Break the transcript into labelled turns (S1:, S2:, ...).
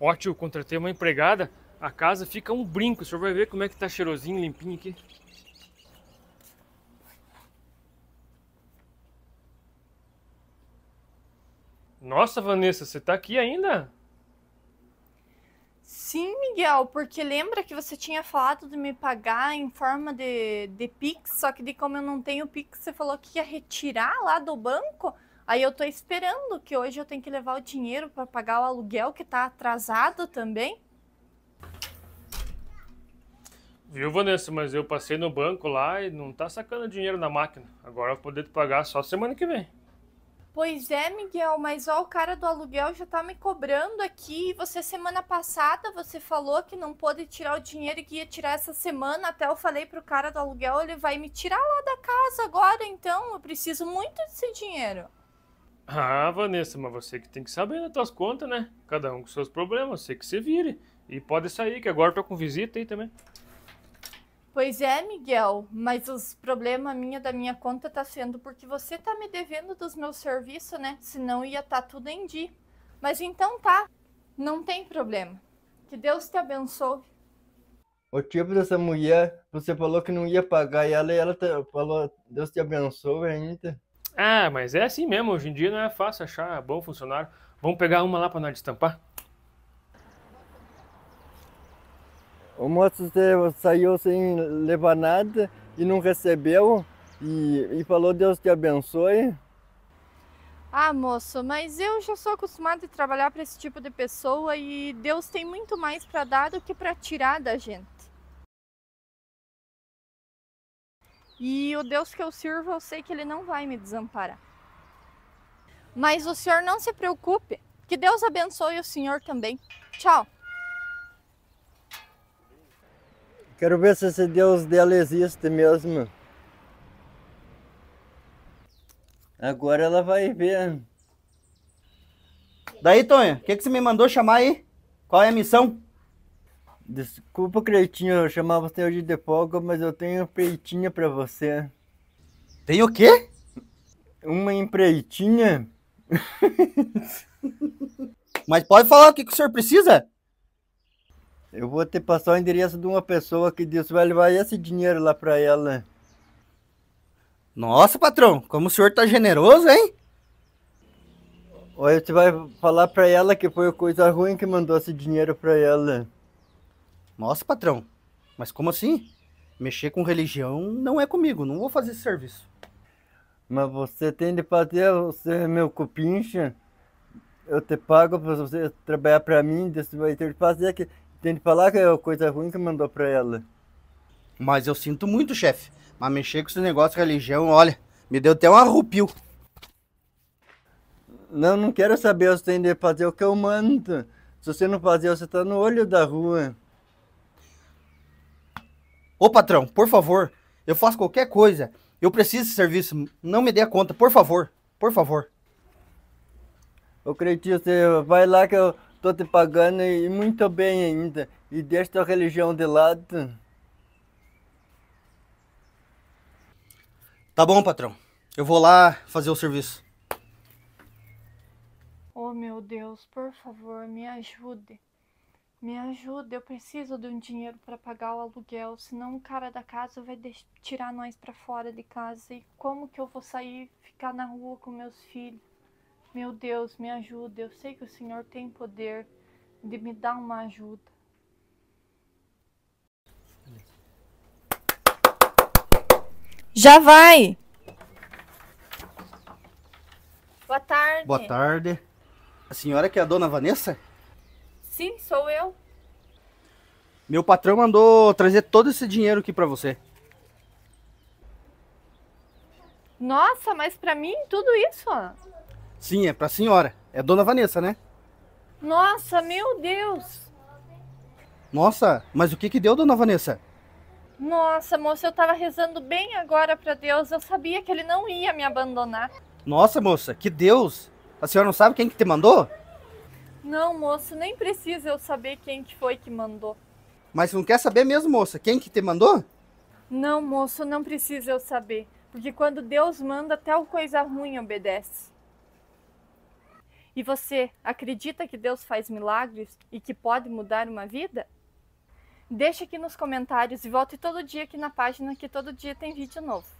S1: Ótimo, contratei uma empregada, a casa fica um brinco. O senhor vai ver como é que tá cheirosinho, limpinho aqui. Nossa, Vanessa, você tá aqui ainda?
S2: Sim, Miguel, porque lembra que você tinha falado de me pagar em forma de, de Pix, só que de como eu não tenho Pix, você falou que ia retirar lá do banco? Aí eu tô esperando que hoje eu tenho que levar o dinheiro para pagar o aluguel que tá atrasado também.
S1: Viu, Vanessa, mas eu passei no banco lá e não tá sacando dinheiro na máquina. Agora eu vou poder pagar só semana que vem.
S2: Pois é, Miguel, mas ó, o cara do aluguel já tá me cobrando aqui. Você semana passada você falou que não pôde tirar o dinheiro que ia tirar essa semana. Até eu falei pro cara do aluguel, ele vai me tirar lá da casa agora, então eu preciso muito desse dinheiro.
S1: Ah, Vanessa, mas você que tem que saber das suas contas, né? Cada um com seus problemas, você que se vire. E pode sair, que agora eu tô com visita aí também.
S2: Pois é, Miguel, mas os problemas minha da minha conta tá sendo porque você tá me devendo dos meus serviços, né? Senão ia tá tudo em dia. Mas então tá, não tem problema. Que Deus te abençoe.
S3: O tipo dessa mulher, você falou que não ia pagar e ela, e ela tá, falou, Deus te abençoe ainda.
S1: Ah, mas é assim mesmo, hoje em dia não é fácil achar bom funcionário. Vamos pegar uma lá para nós destampar?
S3: O moço saiu sem levar nada e não recebeu e, e falou Deus te abençoe.
S2: Ah, moço, mas eu já sou acostumada a trabalhar para esse tipo de pessoa e Deus tem muito mais para dar do que para tirar da gente. E o Deus que eu sirvo, eu sei que ele não vai me desamparar. Mas o senhor não se preocupe. Que Deus abençoe o senhor também. Tchau.
S3: Quero ver se esse Deus dela existe mesmo. Agora ela vai ver. Daí, Tonha, o que, que você me mandou chamar aí? Qual é a missão? Desculpa, Cretinho, eu chamava você hoje de folga, mas eu tenho peitinha pra você. Tem o quê? Uma empreitinha? mas pode falar o que, que o senhor precisa? Eu vou te passar o endereço de uma pessoa que disse vai levar esse dinheiro lá pra ela. Nossa, patrão, como o senhor tá generoso, hein? Olha, você vai falar pra ela que foi coisa ruim que mandou esse dinheiro pra ela. Nossa, patrão, mas como assim? Mexer com religião não é comigo, não vou fazer esse serviço. Mas você tem de fazer, você é meu cupincha. Eu te pago para você trabalhar para mim, você vai ter de fazer que tem de falar que é coisa ruim que mandou para ela. Mas eu
S4: sinto muito, chefe. Mas mexer com esse negócio de religião, olha, me deu até um arrupio.
S3: Não, não quero saber, você tem de fazer o que eu mando. Se você não fazer, você tá no olho da rua. Ô patrão, por
S4: favor, eu faço qualquer coisa. Eu preciso desse serviço. Não me dê a conta, por favor. Por
S3: favor. Ô Cretinho, você vai lá que eu tô te pagando e muito bem ainda. E deixa tua religião de lado. Tá bom, patrão. Eu vou lá fazer o serviço.
S2: Oh meu Deus, por favor, me ajude. Me ajuda, eu preciso de um dinheiro para pagar o aluguel, senão o cara da casa vai tirar nós para fora de casa. E como que eu vou sair, ficar na rua com meus filhos? Meu Deus, me ajuda. Eu sei que o Senhor tem poder de me dar uma ajuda. Já vai. Boa tarde. Boa
S4: tarde. A senhora que é a dona Vanessa?
S2: Sim, sou eu.
S4: Meu patrão mandou trazer todo esse dinheiro aqui para você.
S2: Nossa, mas para mim tudo isso?
S4: Sim, é para a senhora. É dona Vanessa, né?
S2: Nossa, meu Deus.
S4: Nossa, mas o que que deu, dona Vanessa?
S2: Nossa, moça, eu tava rezando bem agora para Deus. Eu sabia que ele não ia me abandonar.
S4: Nossa, moça, que Deus! A senhora não sabe quem que te mandou?
S2: Não, moço, nem precisa eu saber quem que foi que mandou.
S4: Mas não quer saber mesmo, moça? Quem que te mandou?
S2: Não, moço, não precisa eu saber. Porque quando Deus manda, até o coisa ruim obedece. E você acredita que Deus faz milagres e que pode mudar uma vida? Deixe aqui nos comentários e volte todo dia aqui na página que todo dia tem vídeo novo.